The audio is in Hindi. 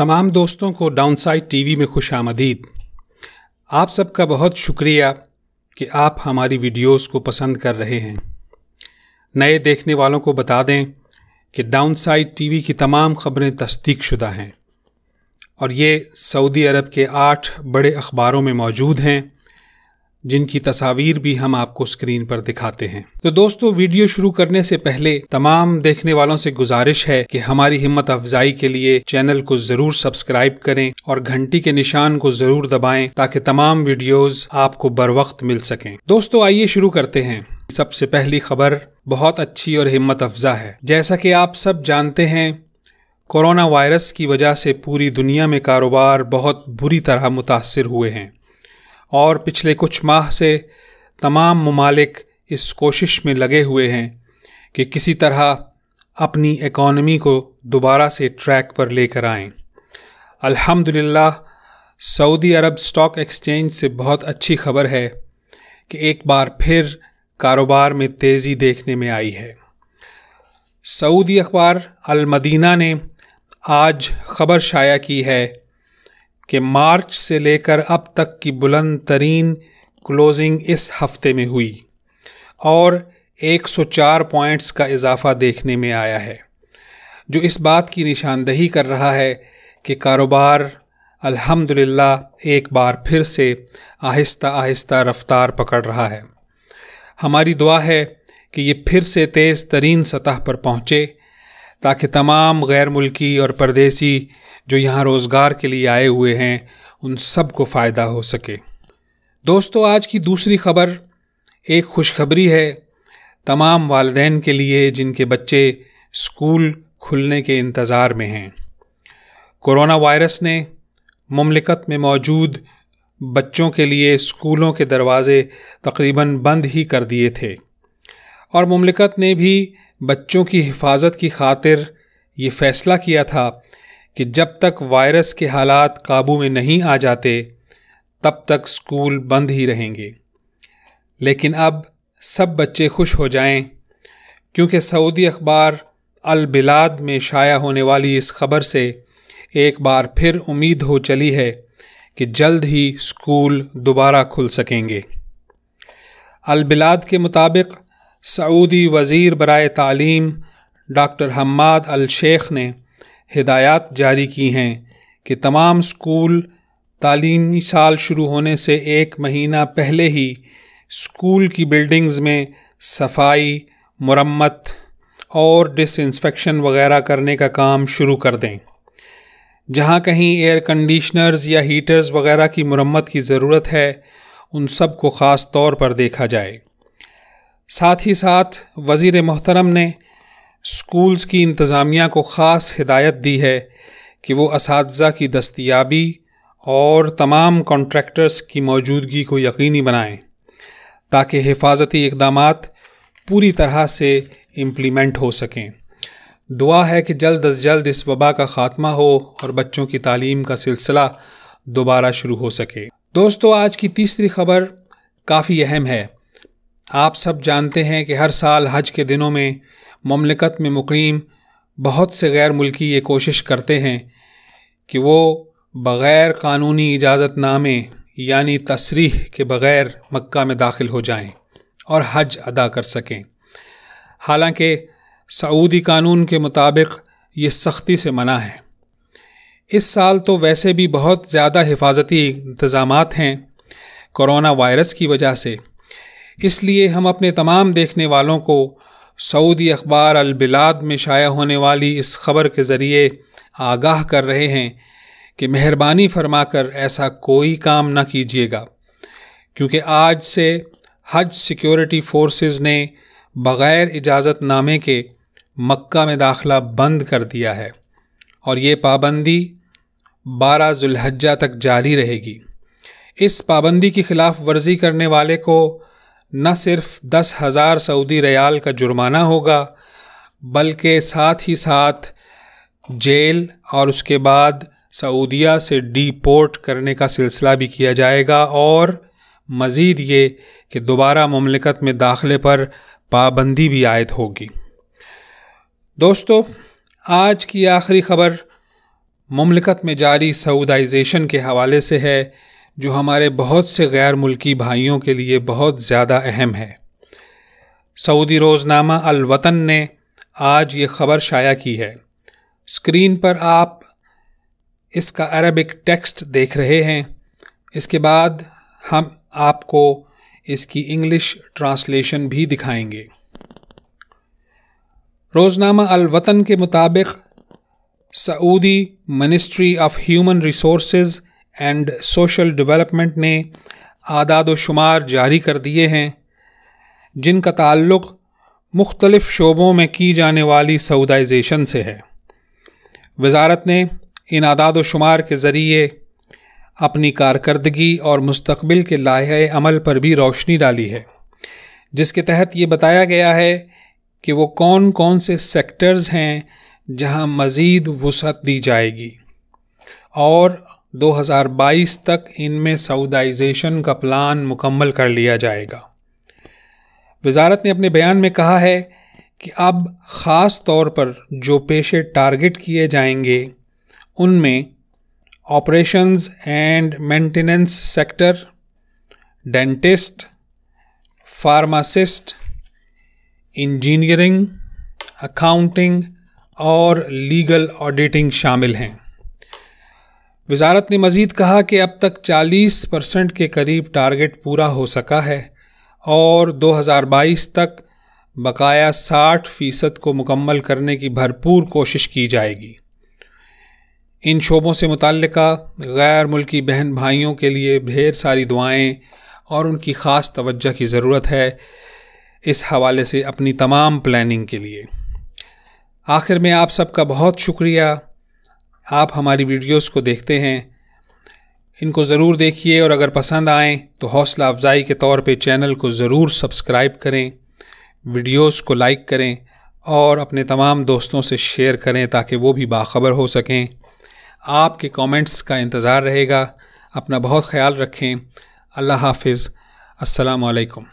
तमाम दोस्तों को डाउनसाइड टीवी में खुश आमदीद आप सबका बहुत शुक्रिया कि आप हमारी वीडियोस को पसंद कर रहे हैं नए देखने वालों को बता दें कि डाउनसाइड टीवी की तमाम खबरें तस्दीक शुदा हैं और ये सऊदी अरब के आठ बड़े अखबारों में मौजूद हैं जिनकी तस्वीर भी हम आपको स्क्रीन पर दिखाते हैं तो दोस्तों वीडियो शुरू करने से पहले तमाम देखने वालों से गुजारिश है कि हमारी हिम्मत अफजाई के लिए चैनल को जरूर सब्सक्राइब करें और घंटी के निशान को जरूर दबाएं ताकि तमाम वीडियोस आपको बर वक्त मिल सकें दोस्तों आइए शुरू करते हैं सबसे पहली खबर बहुत अच्छी और हिम्मत अफजा है जैसा कि आप सब जानते हैं कोरोना वायरस की वजह से पूरी दुनिया में कारोबार बहुत बुरी तरह मुतासर हुए हैं और पिछले कुछ माह से तमाम ममालिक इस कोशिश में लगे हुए हैं कि किसी तरह अपनी इकॉनमी को दोबारा से ट्रैक पर लेकर आएं। अल्हम्दुलिल्लाह सऊदी अरब स्टॉक एक्सचेंज से बहुत अच्छी खबर है कि एक बार फिर कारोबार में तेज़ी देखने में आई है सऊदी अखबार अल मदीना ने आज खबर शाया की है कि मार्च से लेकर अब तक की बुलंद तरीन क्लोजिंग इस हफ्ते में हुई और 104 पॉइंट्स का इजाफा देखने में आया है जो इस बात की निशानदही कर रहा है कि कारोबार अल्हम्दुलिल्लाह एक बार फिर से आहिस्ता आहिस्ता रफ्तार पकड़ रहा है हमारी दुआ है कि ये फिर से तेज़ तरीन सतह पर पहुँचे ताकि तमाम गैर मुल्की और परदेसी जो यहाँ रोज़गार के लिए आए हुए हैं उन सब को फ़ायदा हो सके दोस्तों आज की दूसरी खबर एक खुशखबरी है तमाम वालदेन के लिए जिनके बच्चे स्कूल खुलने के इंतज़ार में हैं कोरोना वायरस ने ममलिकत में मौजूद बच्चों के लिए स्कूलों के दरवाज़े तकरीबन बंद ही कर दिए थे और ममलिकत ने भी बच्चों की हिफाजत की खातिर ये फ़ैसला किया था कि जब तक वायरस के हालात काबू में नहीं आ जाते तब तक स्कूल बंद ही रहेंगे लेकिन अब सब बच्चे खुश हो जाएं क्योंकि सऊदी अखबार अलबिलाद में शाया होने वाली इस खबर से एक बार फिर उम्मीद हो चली है कि जल्द ही स्कूल दोबारा खुल सकेंगे बिलाद के मुताबिक सऊदी वज़ीर बरए तालीम डॉक्टर हम्माद अल शेख ने हिदायत जारी की हैं कि तमाम स्कूल तालीमी साल शुरू होने से एक महीना पहले ही स्कूल की बिल्डिंग्स में सफाई मरम्मत और डिसइंस्फेक्शन वगैरह करने का काम शुरू कर दें जहाँ कहीं एयर कंडीशनर्स या हीटर्स वगैरह की मरम्मत की ज़रूरत है उन सब को ख़ास तौर पर देखा जाए साथ ही साथ वज़ी मोहतरम ने स्कूल्स की इंतज़ामिया को ख़ास हिदायत दी है कि वो इस की दस्तियाबी और तमाम कॉन्ट्रैक्टर्स की मौजूदगी को यकीनी बनाएं ताकि हिफाजती इकदाम पूरी तरह से इम्प्लीमेंट हो सकें दुआ है कि जल्द अज जल्द इस वबा का ख़ात्मा हो और बच्चों की तालीम का सिलसिला दोबारा शुरू हो सके दोस्तों आज की तीसरी खबर काफ़ी अहम है आप सब जानते हैं कि हर साल हज के दिनों में ममलकत में मुक़ीम बहुत से गैर मुल्की ये कोशिश करते हैं कि वो बग़ैर कानूनी इजाज़त नामे यानी तसरीह के बग़ैर मक्का में दाखिल हो जाएं और हज अदा कर सकें हालांकि सऊदी कानून के मुताबिक ये सख्ती से मना है इस साल तो वैसे भी बहुत ज़्यादा हिफाजती इंतज़ाम हैं कोरोना वायरस की वजह से इसलिए हम अपने तमाम देखने वालों को सऊदी अखबार अलबिलाद में शाया होने वाली इस खबर के ज़रिए आगाह कर रहे हैं कि मेहरबानी फरमाकर ऐसा कोई काम न कीजिएगा क्योंकि आज से हज सिक्योरिटी फोर्सेस ने बग़ैर इजाज़तनामे के मक्का में दाखला बंद कर दिया है और ये पाबंदी बारह जुल्हजा तक जारी रहेगी इस पाबंदी की ख़िलाफ़ वर्जी करने वाले को न सिर्फ दस हज़ार सऊदी रयाल का जुर्माना होगा बल्कि साथ ही साथ जेल और उसके बाद सऊदिया से डीपोर्ट करने का सिलसिला भी किया जाएगा और मज़ीद ये कि दोबारा ममलकत में दाखिले पर पाबंदी भी आयद होगी दोस्तों आज की आखिरी ख़बर ममलिकत में जारी सऊदाइजेशन के हवाले से है जो हमारे बहुत से गैर मुल्की भाइयों के लिए बहुत ज़्यादा अहम है सऊदी रोज़नामा अलवतन ने आज ये ख़बर शाया की है स्क्रीन पर आप इसका अरबिक टेक्स्ट देख रहे हैं इसके बाद हम आपको इसकी इंग्लिश ट्रांसलेशन भी दिखाएंगे रोज़नामा अलवतन के मुताबिक Saudi ministry of human resources and social development ने आदाद व शुमार जारी कर दिए हैं जिनका ताल्लुक़ मुख्तलिफ़ शोबों में की जाने वाली सऊदाइजेशन से है वज़ारत ने इन आदाद व शुमार के ज़रिए अपनी कारकर्दगी और मुस्तबिल के लाहे अमल पर भी रोशनी डाली है जिसके तहत ये बताया गया है कि वो कौन कौन से सेक्टर्स हैं जहां मज़ीद वसत दी जाएगी और 2022 तक इनमें सऊदाइजेशन का प्लान मुकम्मल कर लिया जाएगा वजारत ने अपने बयान में कहा है कि अब ख़ास तौर पर जो पेशे टारगेट किए जाएंगे उनमें operations and maintenance sector dentist pharmacist engineering accounting और लीगल ऑडिटिंग शामिल हैं वजारत ने मज़ीद कहा कि अब तक 40 परसेंट के करीब टारगेट पूरा हो सका है और 2022 तक बकाया 60 फ़ीसद को मुकम्मल करने की भरपूर कोशिश की जाएगी इन शोबों से मुतल गैर मुल्की बहन भाइयों के लिए ढेर सारी दुआएं और उनकी ख़ास तवज्जो की ज़रूरत है इस हवाले से अपनी तमाम प्लानिंग के लिए आखिर में आप सबका बहुत शुक्रिया आप हमारी वीडियोस को देखते हैं इनको ज़रूर देखिए और अगर पसंद आएँ तो हौसला अफजाई के तौर पे चैनल को ज़रूर सब्सक्राइब करें वीडियोस को लाइक करें और अपने तमाम दोस्तों से शेयर करें ताकि वो भी बाखबर हो सकें आपके कमेंट्स का इंतज़ार रहेगा अपना बहुत ख्याल रखें अल्लाह हाफिज़ अस्सलाम वालेकुम